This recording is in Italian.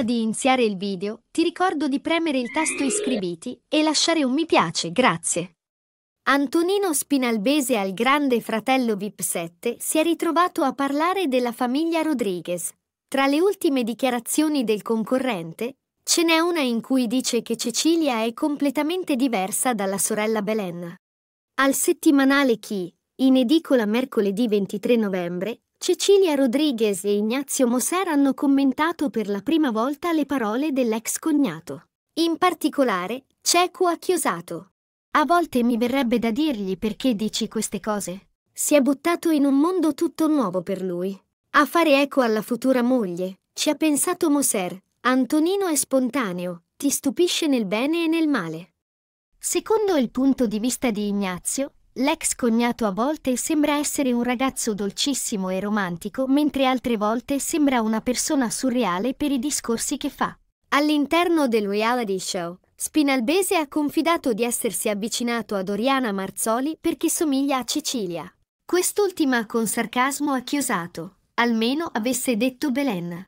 Prima di iniziare il video, ti ricordo di premere il tasto iscriviti e lasciare un mi piace, grazie. Antonino Spinalbese al grande fratello VIP7 si è ritrovato a parlare della famiglia Rodriguez. Tra le ultime dichiarazioni del concorrente, ce n'è una in cui dice che Cecilia è completamente diversa dalla sorella Belen. Al settimanale Chi, in edicola mercoledì 23 novembre, Cecilia Rodriguez e Ignazio Moser hanno commentato per la prima volta le parole dell'ex cognato. In particolare, cieco ha chiosato. A volte mi verrebbe da dirgli perché dici queste cose. Si è buttato in un mondo tutto nuovo per lui. A fare eco alla futura moglie, ci ha pensato Moser. Antonino è spontaneo, ti stupisce nel bene e nel male. Secondo il punto di vista di Ignazio, L'ex cognato a volte sembra essere un ragazzo dolcissimo e romantico, mentre altre volte sembra una persona surreale per i discorsi che fa. All'interno del reality show, Spinalbese ha confidato di essersi avvicinato a Doriana Marzoli perché somiglia a Cecilia. Quest'ultima con sarcasmo ha chiosato, almeno avesse detto Belen.